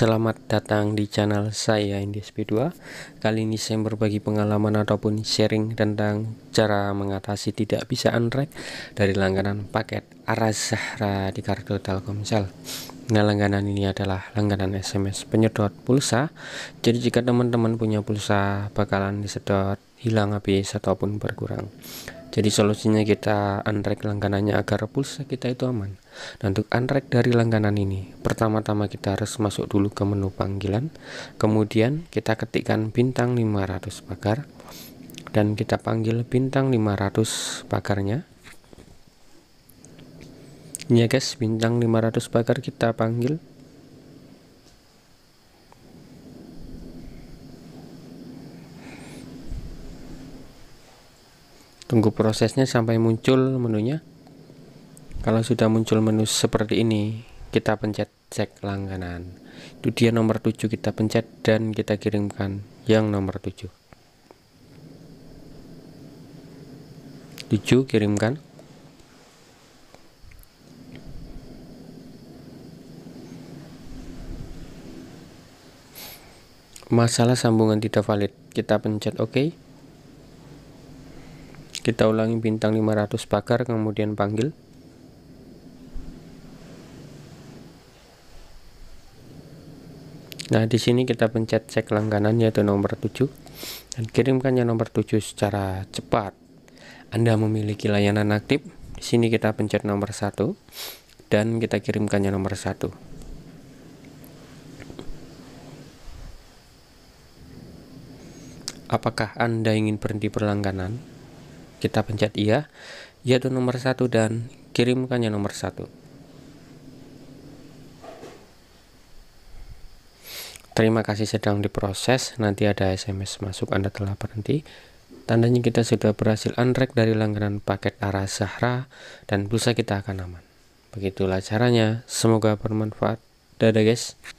Selamat datang di channel saya p 2 Kali ini saya berbagi pengalaman ataupun sharing tentang cara mengatasi tidak bisa unrack dari langganan paket arah zahra di kartu Telkomsel Nah langganan ini adalah langganan SMS penyedot pulsa Jadi jika teman-teman punya pulsa bakalan disedot hilang habis ataupun berkurang jadi solusinya kita untrack langganannya agar pulsa kita itu aman. Nah untuk untrack dari langganan ini, pertama-tama kita harus masuk dulu ke menu panggilan. Kemudian kita ketikkan bintang 500 pagar dan kita panggil bintang 500 pagarnya. Ya guys, bintang 500 pagar kita panggil tunggu prosesnya sampai muncul menunya kalau sudah muncul menu seperti ini kita pencet cek langganan itu dia nomor 7 kita pencet dan kita kirimkan yang nomor 7 7 kirimkan masalah sambungan tidak valid kita pencet oke OK kita ulangi bintang 500 pagar kemudian panggil nah di sini kita pencet cek langganan yaitu nomor 7 dan kirimkannya nomor 7 secara cepat Anda memiliki layanan aktif di sini kita pencet nomor 1 dan kita kirimkannya nomor 1 apakah Anda ingin berhenti berlangganan? kita pencet iya yaitu nomor satu dan kirimkannya nomor satu terima kasih sedang diproses nanti ada SMS masuk Anda telah berhenti tandanya kita sudah berhasil unrack dari langganan paket arah Zahra dan pulsa kita akan aman begitulah caranya semoga bermanfaat dadah guys